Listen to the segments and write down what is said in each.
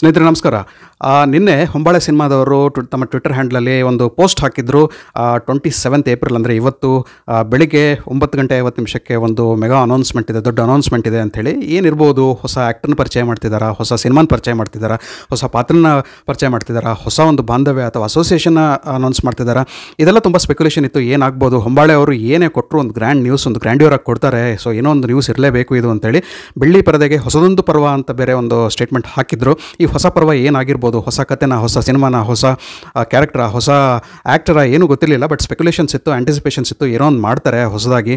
ಸ್ನೇಹಿತರೆ ನಮಸ್ಕಾರ ನಿನ್ನೆ ಹೊಂಬಾಳೆ ಸಿನಿಮಾದವರು ತಮ್ಮ ಟ್ವಿಟರ್ ಹ್ಯಾಂಡ್ಲಲ್ಲಿ ಒಂದು ಪೋಸ್ಟ್ ಹಾಕಿದ್ರು ಟ್ವೆಂಟಿ ಸೆವೆಂತ್ ಏಪ್ರಿಲ್ ಅಂದರೆ ಇವತ್ತು ಬೆಳಿಗ್ಗೆ ಒಂಬತ್ತು ಗಂಟೆ ಐವತ್ತು ನಿಮಿಷಕ್ಕೆ ಒಂದು ಮೆಗಾ ಅನೌನ್ಸ್ಮೆಂಟ್ ಇದೆ ದೊಡ್ಡ ಅನೌನ್ಸ್ಮೆಂಟ್ ಇದೆ ಅಂಥೇಳಿ ಏನಿರ್ಬೋದು ಹೊಸ ಆ್ಯಕ್ಟರ್ನ ಪರಿಚಯ ಮಾಡ್ತಿದ್ದಾರಾ ಹೊಸ ಸಿನಿಮಾನ ಪರಿಚಯ ಮಾಡ್ತಿದ್ದಾರಾ ಹೊಸ ಪಾತ್ರನ ಪರಿಚಯ ಮಾಡ್ತಿದ್ದಾರಾ ಹೊಸ ಒಂದು ಬಾಂಧವ್ಯ ಅಥವಾ ಅಸೋಸಿಯೇಷನ್ನ ಅನೌನ್ಸ್ ಮಾಡ್ತಿದ್ದಾರಾ ಇದೆಲ್ಲ ತುಂಬ ಸ್ಪೆಕ್ಯುಲೇಷನ್ ಇತ್ತು ಏನಾಗ್ಬೋದು ಹೊಂಬಾಳೆ ಅವರು ಏನೇ ಕೊಟ್ಟರು ಒಂದು ಗ್ರ್ಯಾಂಡ್ ನ್ಯೂಸ್ ಒಂದು ಗ್ರ್ಯಾಂಡ್ಯೂರ್ ಆಗಿ ಕೊಡ್ತಾರೆ ಸೊ ಏನೋ ಒಂದು ನ್ಯೂಸ್ ಇರಲೇಬೇಕು ಇದು ಅಂತೇಳಿ ಬೆಳ್ಳಿ ಪರದೆಗೆ ಹೊಸದೊಂದು ಪರ್ವ ಅಂತ ಬೇರೆ ಒಂದು ಸ್ಟೇಟ್ಮೆಂಟ್ ಹಾಕಿದ್ರು ಈ ಹೊಸ ಪರ್ವ ಏನಾಗಿರ್ಬೋದು ಹೊಸ ಕಥೆನ ಹೊಸ ಸಿನಿಮಾನ ಹೊಸ ಕ್ಯಾರೆಕ್ಟರ ಹೊಸ ಆ್ಯಕ್ಟರ ಏನೂ ಗೊತ್ತಿರಲಿಲ್ಲ ಬಟ್ ಸ್ಪೆಕ್ಯುಲೇಷನ್ಸ್ ಇತ್ತು ಆಂಟಿಸಿಪೇಷನ್ಸ್ ಇತ್ತು ಏನೋ ಒಂದು ಮಾಡ್ತಾರೆ ಹೊಸದಾಗಿ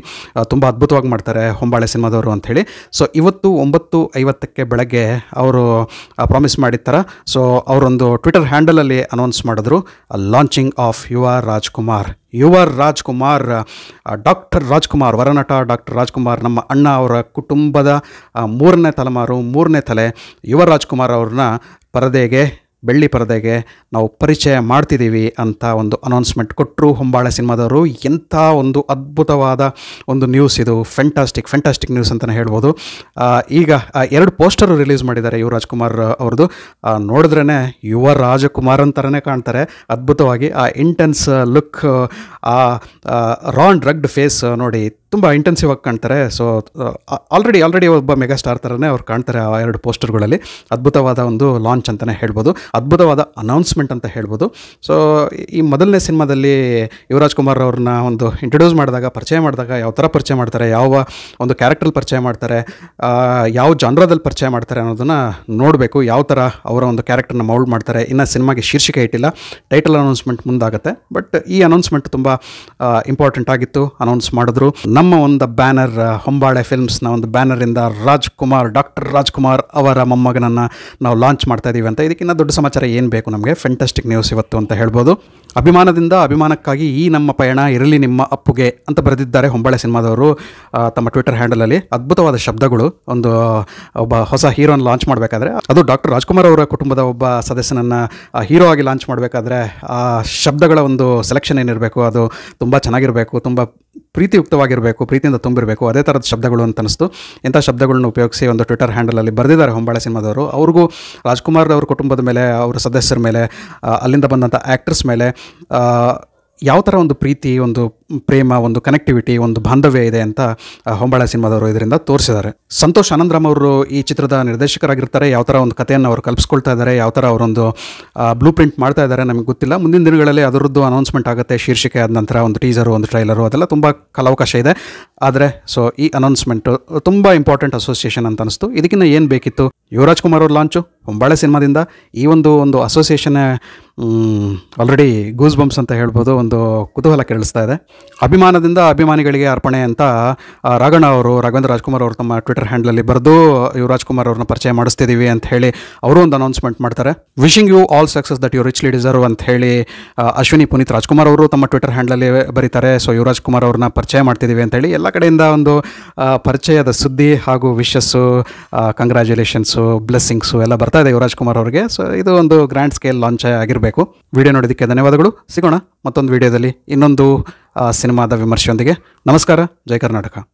ತುಂಬ ಅದ್ಭುತವಾಗಿ ಮಾಡ್ತಾರೆ ಹೊಂಬಾಳೆ ಸಿನಿಮಾದವರು ಅಂಥೇಳಿ ಸೊ ಇವತ್ತು ಒಂಬತ್ತು ಐವತ್ತಕ್ಕೆ ಬೆಳಗ್ಗೆ ಅವರು ಪ್ರಾಮಿಸ್ ಮಾಡಿರ್ತಾರೆ ಸೊ ಅವರೊಂದು ಟ್ವಿಟರ್ ಹ್ಯಾಂಡಲಲ್ಲಿ ಅನೌನ್ಸ್ ಮಾಡಿದ್ರು launching of Yuva Rajkumar Yuva Rajkumar doctor Rajkumar ವರನಟ ಡಾಕ್ಟರ್ ರಾಜ್ಕುಮಾರ್ ನಮ್ಮ ಅಣ್ಣ ಅವರ ಕುಟುಂಬದ ಮೂರನೇ ತಲೆಮಾರು ಮೂರನೇ ತಲೆ ಯುವ ರಾಜ್ಕುಮಾರ್ ಅವ್ರನ್ನ ಪರದೆಗೆ ಬೆಳ್ಳಿ ಪರದೆಗೆ ನಾವು ಪರಿಚಯ ಮಾಡ್ತಿದ್ದೀವಿ ಅಂತ ಒಂದು ಅನೌನ್ಸ್ಮೆಂಟ್ ಕೊಟ್ಟರು ಹೊಂಬಾಳೆ ಸಿನಿಮಾದವರು ಎಂಥ ಒಂದು ಅದ್ಭುತವಾದ ಒಂದು ನ್ಯೂಸ್ ಇದು ಫ್ಯಾಂಟಾಸ್ಟಿಕ್ ಫ್ಯಾಂಟಾಸ್ಟಿಕ್ ನ್ಯೂಸ್ ಅಂತಲೇ ಹೇಳ್ಬೋದು ಈಗ ಎರಡು ಪೋಸ್ಟರು ರಿಲೀಸ್ ಮಾಡಿದ್ದಾರೆ ಯುವ ಕುಮಾರ್ ಅವ್ರದ್ದು ನೋಡಿದ್ರೇ ಯುವ ರಾಜಕುಮಾರ್ ಅಂತಲೇ ಕಾಣ್ತಾರೆ ಅದ್ಭುತವಾಗಿ ಆ ಇಂಟೆನ್ಸ್ ಲುಕ್ ಆ ರಾನ್ ಡ್ರಗ್ಡ್ ಫೇಸ್ ನೋಡಿ ತುಂಬ ಇಂಟೆನ್ಸಿವ್ ಆಗಿ ಕಾಣ್ತಾರೆ ಸೊ ಆಲ್ರೆಡಿ ಆಲ್ರೆಡಿ ಒಬ್ಬ ಮೆಗಾಸ್ಟಾರ್ ಸ್ಟಾರ್ ಥರನೇ ಅವ್ರು ಕಾಣ್ತಾರೆ ಆ ಎರಡು ಪೋಸ್ಟರ್ಗಳಲ್ಲಿ ಅದ್ಭುತವಾದ ಒಂದು ಲಾಂಚ್ ಅಂತಲೇ ಹೇಳ್ಬೋದು ಅದ್ಭುತವಾದ ಅನೌನ್ಸ್ಮೆಂಟ್ ಅಂತ ಹೇಳ್ಬೋದು ಸೊ ಈ ಮೊದಲನೇ ಸಿನಿಮಾದಲ್ಲಿ ಯುವರಾಜ್ ಕುಮಾರ್ ಅವ್ರನ್ನ ಒಂದು ಇಂಟ್ರೊಡ್ಯೂಸ್ ಮಾಡಿದಾಗ ಪರಿಚಯ ಮಾಡಿದಾಗ ಯಾವ ಥರ ಪರಿಚಯ ಮಾಡ್ತಾರೆ ಯಾವ ಒಂದು ಕ್ಯಾರೆಕ್ಟ್ರಲ್ಲಿ ಪರಿಚಯ ಮಾಡ್ತಾರೆ ಯಾವ ಜನರದಲ್ಲಿ ಪರಿಚಯ ಮಾಡ್ತಾರೆ ಅನ್ನೋದನ್ನು ನೋಡಬೇಕು ಯಾವ ಥರ ಅವರ ಒಂದು ಕ್ಯಾರೆಕ್ಟರ್ನ ಮೌಲ್ಡ್ ಮಾಡ್ತಾರೆ ಇನ್ನು ಸಿನಿಮಾಗೆ ಶೀರ್ಷಿಕೆ ಇಟ್ಟಿಲ್ಲ ಟೈಟಲ್ ಅನೌನ್ಸ್ಮೆಂಟ್ ಮುಂದಾಗುತ್ತೆ ಬಟ್ ಈ ಅನೌನ್ಸ್ಮೆಂಟ್ ತುಂಬ ಇಂಪಾರ್ಟೆಂಟ್ ಆಗಿತ್ತು ಅನೌನ್ಸ್ ಮಾಡಿದ್ರು ನಮ್ಮ ನಮ್ಮ ಒಂದು ಬ್ಯಾನರ್ ಹೊಂಬಾಳೆ ಫಿಲ್ಮ್ಸ್ನ ಒಂದು ಬ್ಯಾನರಿಂದ ರಾಜ್ಕುಮಾರ್ ಡಾಕ್ಟರ್ ರಾಜ್ಕುಮಾರ್ ಅವರ ಮೊಮ್ಮಗನನ್ನು ನಾವು ಲಾಂಚ್ ಮಾಡ್ತಾ ಇದ್ದೀವಿ ಅಂತ ಇದಕ್ಕಿಂತ ದೊಡ್ಡ ಸಮಾಚಾರ ಏನು ಬೇಕು ನಮಗೆ ಫ್ಯಾಂಟಾಸ್ಟಿಕ್ ನ್ಯೂಸ್ ಇವತ್ತು ಅಂತ ಹೇಳ್ಬೋದು ಅಭಿಮಾನದಿಂದ ಅಭಿಮಾನಕ್ಕಾಗಿ ಈ ನಮ್ಮ ಪಯಣ ಇರಲಿ ನಿಮ್ಮ ಅಪ್ಪುಗೆ ಅಂತ ಬರೆದಿದ್ದಾರೆ ಹೊಂಬಾಳೆ ಸಿನಿಮಾದವರು ತಮ್ಮ ಟ್ವಿಟರ್ ಹ್ಯಾಂಡಲಲ್ಲಿ ಅದ್ಭುತವಾದ ಶಬ್ದಗಳು ಒಂದು ಒಬ್ಬ ಹೊಸ ಹೀರೋನ ಲಾಂಚ್ ಮಾಡಬೇಕಾದ್ರೆ ಅದು ಡಾಕ್ಟರ್ ರಾಜ್ಕುಮಾರ್ ಅವರ ಕುಟುಂಬದ ಒಬ್ಬ ಸದಸ್ಯನನ್ನು ಹೀರೋ ಆಗಿ ಲಾಂಚ್ ಮಾಡಬೇಕಾದ್ರೆ ಆ ಶಬ್ದಗಳ ಒಂದು ಸೆಲೆಕ್ಷನ್ ಏನಿರಬೇಕು ಅದು ತುಂಬ ಚೆನ್ನಾಗಿರಬೇಕು ತುಂಬ ಪ್ರೀತಿಯುಕ್ತವಾಗಿರಬೇಕು ತುಂಬಿರಬೇಕು ಪ್ರೀತಿಯಿಂದ ತುಂಬಿರಬೇಕು ಅದೇ ಥರದ ಶಬ್ದಗಳು ಅಂತ ಅನಿಸ್ತು ಇಂಥ ಶಬ್ದಗಳನ್ನು ಉಪಯೋಗಿಸಿ ಒಂದು ಟ್ವಿಟರ್ ಹ್ಯಾಂಡಲಲ್ಲಿ ಬರೆದಿದ್ದಾರೆ ಹೊಂಬಾಳೆ ಸಿನಿಮಾದವರು ಅವ್ರಿಗೂ ರಾಜ್ಕುಮಾರ್ ಅವ್ರ ಕುಟುಂಬದ ಮೇಲೆ ಅವರ ಸದಸ್ಯರ ಮೇಲೆ ಅಲ್ಲಿಂದ ಬಂದಂಥ ಆ್ಯಕ್ಟ್ರೆಸ್ ಮೇಲೆ ಯಾವ ಥರ ಒಂದು ಪ್ರೀತಿ ಒಂದು ಪ್ರೇಮ ಒಂದು ಕನೆಕ್ಟಿವಿಟಿ ಒಂದು ಬಾಂಧವ್ಯ ಇದೆ ಅಂತ ಹೊಂಬಾಳ ಸಿನಿಮಾದವರು ಇದರಿಂದ ತೋರಿಸಿದ್ದಾರೆ ಸಂತೋಷ್ ಆನಂದರಾಮ್ ಅವರು ಈ ಚಿತ್ರದ ನಿರ್ದೇಶಕರಾಗಿರ್ತಾರೆ ಯಾವ ಥರ ಒಂದು ಕಥೆಯನ್ನು ಅವರು ಕಲ್ಪಿಸ್ಕೊಳ್ತಾ ಇದ್ದಾರೆ ಯಾವ ಥರ ಅವರೊಂದು ಬ್ಲೂ ಪ್ರಿಂಟ್ ಮಾಡ್ತಾ ಇದ್ದಾರೆ ನಮಗೆ ಗೊತ್ತಿಲ್ಲ ಮುಂದಿನ ದಿನಗಳಲ್ಲಿ ಅದರದ್ದು ಅನೌನ್ಸ್ಮೆಂಟ್ ಆಗುತ್ತೆ ಶೀರ್ಷಿಕೆ ಆದ ನಂತರ ಒಂದು ಟೀಸರು ಒಂದು ಟ್ರೈಲರು ಅದೆಲ್ಲ ತುಂಬ ಕಲಾವಕಾಶ ಇದೆ ಆದರೆ ಸೊ ಈ ಅನೌನ್ಸ್ಮೆಂಟು ತುಂಬ ಇಂಪಾರ್ಟೆಂಟ್ ಅಸೋಸಿಯೇಷನ್ ಅಂತ ಅನಿಸ್ತು ಇದಕ್ಕಿಂತ ಏನು ಬೇಕಿತ್ತು ಯುವರಾಜ್ ಕುಮಾರ್ ಅವ್ರ ಲಾಂಚು ಹೊಂಬಾಳೆ ಸಿನಿಮಾದಿಂದ ಈ ಒಂದು ಒಂದು ಅಸೋಸಿಯೇಷನ್ ಆಲ್ರೆಡಿ ಗೂಸ್ ಬಂಪ್ಸ್ ಅಂತ ಹೇಳ್ಬೋದು ಒಂದು ಕುತೂಹಲ ಕೇಳಿಸ್ತಾ ಇದೆ ಅಭಿಮಾನದಿಂದ ಅಭಿಮಾನಿಗಳಿಗೆ ಅರ್ಪಣೆ ಅಂತ ರಾಘಣ್ಣ ಅವರು ರಾಘವೇಂದ್ರ ರಾಜ್ಕುಮಾರ್ ಅವರು ತಮ್ಮ ಟ್ವಿಟರ್ ಹ್ಯಾಂಡ್ಲಲ್ಲಿ ಬರೆದು ಯುವರಾಜ್ ಕುಮಾರ್ ಅವ್ರನ್ನ ಪರಿಚಯ ಮಾಡಿಸ್ತಿದ್ದೀವಿ ಅಂತ ಹೇಳಿ ಅವರು ಒಂದು ಅನೌನ್ಸ್ಮೆಂಟ್ ಮಾಡ್ತಾರೆ wishing you all success that you richly deserve ಅಂತ ಹೇಳಿ ಅಶ್ವಿನಿ ಪುನೀತ್ ರಾಜ್ಕುಮಾರ್ ಅವರು ತಮ್ಮ ಟ್ವಿಟರ್ ಹ್ಯಾಂಡ್ಲಲ್ಲಿ ಬರೀತಾರೆ ಸೊ ಯುವರಾಜ್ ಕುಮಾರ್ ಅವ್ರನ್ನ ಪರಿಚಯ ಮಾಡ್ತಿದ್ದೀವಿ ಅಂತ ಹೇಳಿ ಎಲ್ಲ ಕಡೆಯಿಂದ ಒಂದು ಪರಿಚಯದ ಸುದ್ದಿ ಹಾಗೂ ವಿಶಸ್ಸು ಕಂಗ್ರ್ಯಾಚುಲೇಷನ್ಸು ಬ್ಲೆಸ್ಸಿಂಗ್ಸು ಎಲ್ಲ ಬರ್ತಾ ಇದೆ ಯುವರಾಜ್ ಕುಮಾರ್ ಅವರಿಗೆ ಸೊ ಇದು ಒಂದು ಗ್ರ್ಯಾಂಡ್ ಸ್ಕೇಲ್ ಲಾಂಚ್ ಆಗಿರಬೇಕು ವಿಡಿಯೋ ನೋಡೋದಕ್ಕೆ ಧನ್ಯವಾದಗಳು ಸಿಗೋಣ ಮತ್ತೊಂದು ವಿಡಿಯೋದಲ್ಲಿ ಇನ್ನೊಂದು ಸಿನಿಮಾದ ವಿಮರ್ಶೆಯೊಂದಿಗೆ ನಮಸ್ಕಾರ ಜಯ ಕರ್ನಾಟಕ